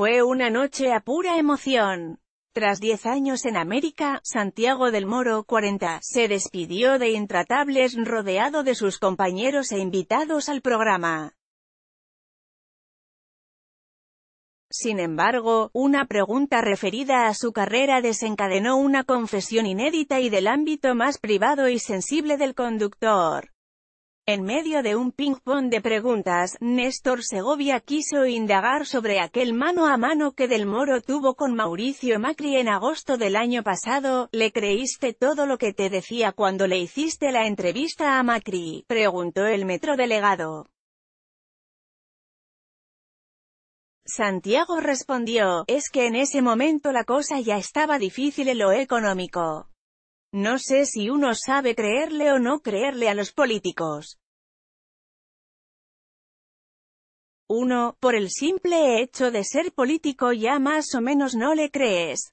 Fue una noche a pura emoción. Tras diez años en América, Santiago del Moro, 40, se despidió de Intratables rodeado de sus compañeros e invitados al programa. Sin embargo, una pregunta referida a su carrera desencadenó una confesión inédita y del ámbito más privado y sensible del conductor. En medio de un ping-pong de preguntas, Néstor Segovia quiso indagar sobre aquel mano a mano que Del Moro tuvo con Mauricio Macri en agosto del año pasado, ¿le creíste todo lo que te decía cuando le hiciste la entrevista a Macri? preguntó el metro delegado. Santiago respondió, es que en ese momento la cosa ya estaba difícil en lo económico. No sé si uno sabe creerle o no creerle a los políticos. 1. Por el simple hecho de ser político ya más o menos no le crees.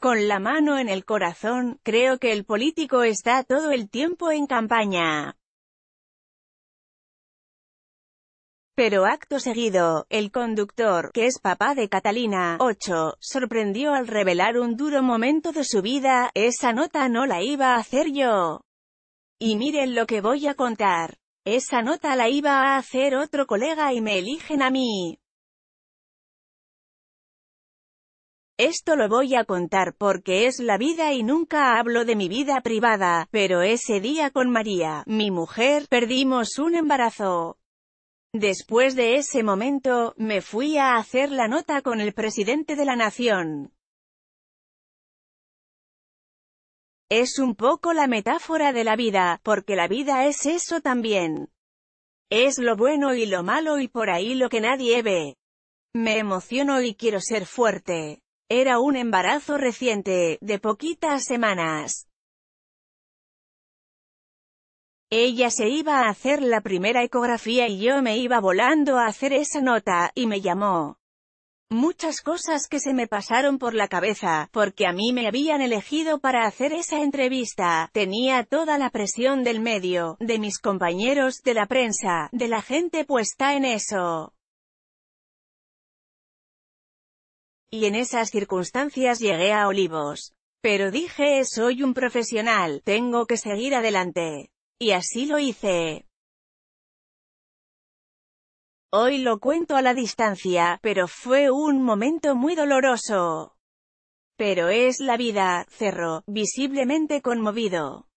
Con la mano en el corazón, creo que el político está todo el tiempo en campaña. Pero acto seguido, el conductor, que es papá de Catalina, 8, sorprendió al revelar un duro momento de su vida, esa nota no la iba a hacer yo. Y miren lo que voy a contar. Esa nota la iba a hacer otro colega y me eligen a mí. Esto lo voy a contar porque es la vida y nunca hablo de mi vida privada, pero ese día con María, mi mujer, perdimos un embarazo. Después de ese momento, me fui a hacer la nota con el presidente de la nación. Es un poco la metáfora de la vida, porque la vida es eso también. Es lo bueno y lo malo y por ahí lo que nadie ve. Me emociono y quiero ser fuerte. Era un embarazo reciente, de poquitas semanas. Ella se iba a hacer la primera ecografía y yo me iba volando a hacer esa nota, y me llamó. Muchas cosas que se me pasaron por la cabeza, porque a mí me habían elegido para hacer esa entrevista. Tenía toda la presión del medio, de mis compañeros, de la prensa, de la gente puesta en eso. Y en esas circunstancias llegué a Olivos. Pero dije, soy un profesional, tengo que seguir adelante. Y así lo hice. Hoy lo cuento a la distancia, pero fue un momento muy doloroso. Pero es la vida, cerró, visiblemente conmovido.